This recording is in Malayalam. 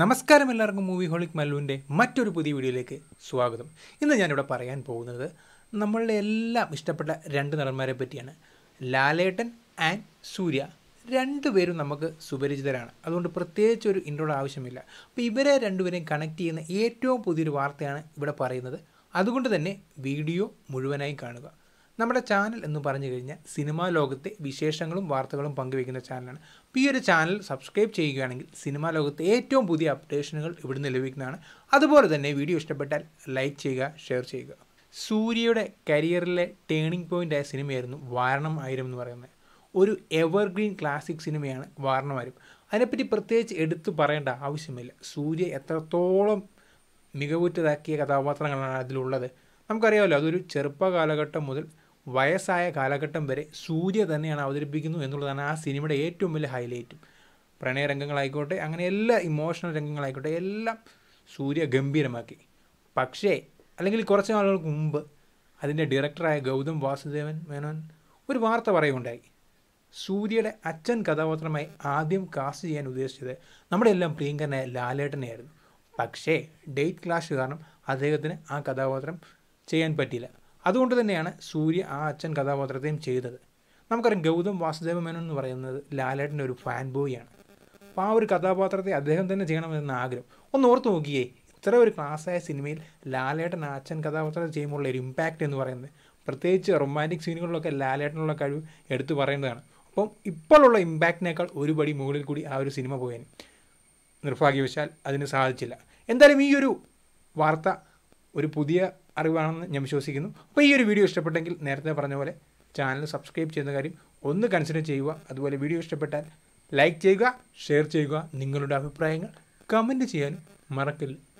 നമസ്കാരം എല്ലാവർക്കും മൂവി ഹോളിക് മല്ലുവിൻ്റെ മറ്റൊരു പുതിയ വീഡിയോയിലേക്ക് സ്വാഗതം ഇന്ന് ഞാനിവിടെ പറയാൻ പോകുന്നത് നമ്മളുടെ എല്ലാം ഇഷ്ടപ്പെട്ട രണ്ട് നടന്മാരെ പറ്റിയാണ് ലാലേട്ടൻ ആൻഡ് സൂര്യ രണ്ടുപേരും നമുക്ക് സുപരിചിതരാണ് അതുകൊണ്ട് പ്രത്യേകിച്ച് ഒരു ഇൻട്രോയുടെ ആവശ്യമില്ല അപ്പോൾ ഇവരെ രണ്ടുപേരെയും കണക്ട് ചെയ്യുന്ന ഏറ്റവും പുതിയൊരു വാർത്തയാണ് ഇവിടെ പറയുന്നത് അതുകൊണ്ട് തന്നെ വീഡിയോ മുഴുവനായി കാണുക നമ്മുടെ ചാനൽ എന്ന് പറഞ്ഞു കഴിഞ്ഞാൽ സിനിമാ ലോകത്തെ വിശേഷങ്ങളും വാർത്തകളും പങ്കുവയ്ക്കുന്ന ചാനലാണ് അപ്പോൾ ഈ ഒരു ചാനൽ സബ്സ്ക്രൈബ് ചെയ്യുകയാണെങ്കിൽ സിനിമാ ലോകത്തെ ഏറ്റവും പുതിയ അപ്ഡേഷനുകൾ ഇവിടുന്ന് ലഭിക്കുന്നതാണ് അതുപോലെ തന്നെ വീഡിയോ ഇഷ്ടപ്പെട്ടാൽ ലൈക്ക് ചെയ്യുക ഷെയർ ചെയ്യുക സൂര്യയുടെ കരിയറിലെ ടേണിംഗ് ആയ സിനിമയായിരുന്നു വാരണം ആയിരം എന്ന് പറയുന്നത് ഒരു എവർഗ്രീൻ ക്ലാസിക് സിനിമയാണ് വാരണം ആയിരം അതിനെപ്പറ്റി പ്രത്യേകിച്ച് എടുത്തു പറയേണ്ട ആവശ്യമില്ല സൂര്യ എത്രത്തോളം മികവുറ്റതാക്കിയ കഥാപാത്രങ്ങളാണ് അതിലുള്ളത് നമുക്കറിയാമല്ലോ അതൊരു ചെറുപ്പ കാലഘട്ടം മുതൽ വയസ്സായ കാലഘട്ടം വരെ സൂര്യ തന്നെയാണ് അവതരിപ്പിക്കുന്നു എന്നുള്ളതാണ് ആ സിനിമയുടെ ഏറ്റവും വലിയ ഹൈലൈറ്റും പ്രണയ രംഗങ്ങളായിക്കോട്ടെ അങ്ങനെ എല്ലാ ഇമോഷണൽ രംഗങ്ങളായിക്കോട്ടെ എല്ലാം സൂര്യ ഗംഭീരമാക്കി പക്ഷേ അല്ലെങ്കിൽ കുറച്ച് നാളുകൾക്ക് മുമ്പ് അതിൻ്റെ ഡയറക്ടറായ ഗൗതം വാസുദേവൻ മേനോൻ ഒരു വാർത്ത പറയുകയുണ്ടായി സൂര്യയുടെ അച്ഛൻ കഥാപാത്രമായി ആദ്യം കാസ്റ്റ് ചെയ്യാൻ ഉദ്ദേശിച്ചത് നമ്മുടെ എല്ലാം പ്രിയങ്കരനായ ലാലേട്ടനെയായിരുന്നു പക്ഷേ ഡേറ്റ് ക്ലാഷ് കാരണം അദ്ദേഹത്തിന് ആ കഥാപാത്രം ചെയ്യാൻ പറ്റിയില്ല അതുകൊണ്ട് തന്നെയാണ് സൂര്യ ആ അച്ഛൻ കഥാപാത്രത്തെയും ചെയ്തത് നമുക്കറിയാം ഗൗതം വാസുദേവ മേനോൻ എന്ന് പറയുന്നത് ലാലേട്ടൻ്റെ ഒരു ഫാൻ ബോയിയാണ് അപ്പോൾ ആ ഒരു കഥാപാത്രത്തെ അദ്ദേഹം തന്നെ ചെയ്യണമെന്ന ആഗ്രഹം ഒന്ന് ഓർത്ത് നോക്കിയേ ഇത്ര ഒരു ക്ലാസ്സായ സിനിമയിൽ ലാലേട്ടൻ അച്ഛൻ കഥാപാത്രത്തെ ചെയ്യുമ്പോഴുള്ള ഒരു ഇമ്പാക്റ്റ് എന്ന് പറയുന്നത് പ്രത്യേകിച്ച് റൊമാൻറ്റിക് സീനുകളിലൊക്കെ ലാലേട്ടനുള്ള കഴിവ് എടുത്തു പറയേണ്ടതാണ് അപ്പം ഇപ്പോഴുള്ള ഇമ്പാക്റ്റിനേക്കാൾ ഒരുപടി മുകളിൽ കൂടി ആ ഒരു സിനിമ പോയേനെ നിർഭാഗ്യവശാൽ അതിന് സാധിച്ചില്ല എന്തായാലും ഈ ഒരു വാർത്ത ഒരു പുതിയ അറിവാണെന്ന് ഞാൻ വിശ്വസിക്കുന്നു അപ്പോൾ ഈ ഒരു വീഡിയോ ഇഷ്ടപ്പെട്ടെങ്കിൽ നേരത്തെ പറഞ്ഞ പോലെ ചാനൽ സബ്സ്ക്രൈബ് ചെയ്യുന്ന കാര്യം ഒന്ന് കൺസിഡർ ചെയ്യുക അതുപോലെ വീഡിയോ ഇഷ്ടപ്പെട്ടാൽ ലൈക്ക് ചെയ്യുക ഷെയർ ചെയ്യുക നിങ്ങളുടെ അഭിപ്രായങ്ങൾ കമൻറ്റ് ചെയ്യാനും മറക്കില്ല